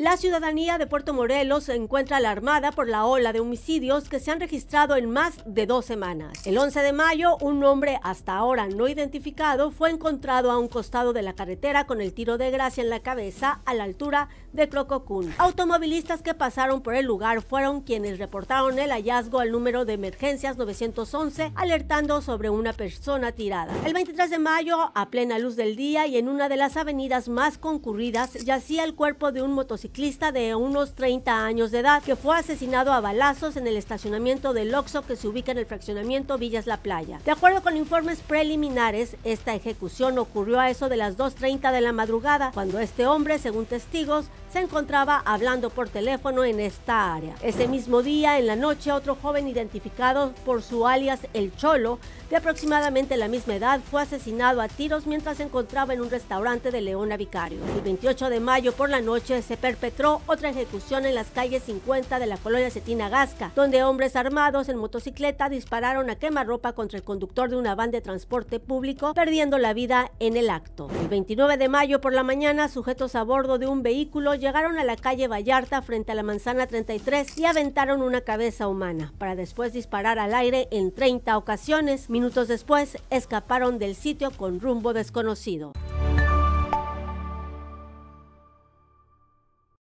La ciudadanía de Puerto Morelos se encuentra alarmada por la ola de homicidios que se han registrado en más de dos semanas. El 11 de mayo, un hombre hasta ahora no identificado fue encontrado a un costado de la carretera con el tiro de gracia en la cabeza a la altura de Crococún. Automovilistas que pasaron por el lugar fueron quienes reportaron el hallazgo al número de emergencias 911 alertando sobre una persona tirada. El 23 de mayo, a plena luz del día y en una de las avenidas más concurridas, yacía el cuerpo de un motociclista ciclista de unos 30 años de edad que fue asesinado a balazos en el estacionamiento del Oxo que se ubica en el fraccionamiento Villas La Playa. De acuerdo con informes preliminares, esta ejecución ocurrió a eso de las 2.30 de la madrugada, cuando este hombre, según testigos, se encontraba hablando por teléfono en esta área. Ese mismo día, en la noche, otro joven identificado por su alias El Cholo, de aproximadamente la misma edad, fue asesinado a tiros mientras se encontraba en un restaurante de Leona Vicario. El 28 de mayo por la noche se perpetró otra ejecución en las calles 50 de la colonia Cetina Gasca, donde hombres armados en motocicleta dispararon a quemarropa contra el conductor de una van de transporte público, perdiendo la vida en el acto. El 29 de mayo por la mañana, sujetos a bordo de un vehículo llegaron a la calle Vallarta frente a la manzana 33 y aventaron una cabeza humana, para después disparar al aire en 30 ocasiones. Minutos después, escaparon del sitio con rumbo desconocido.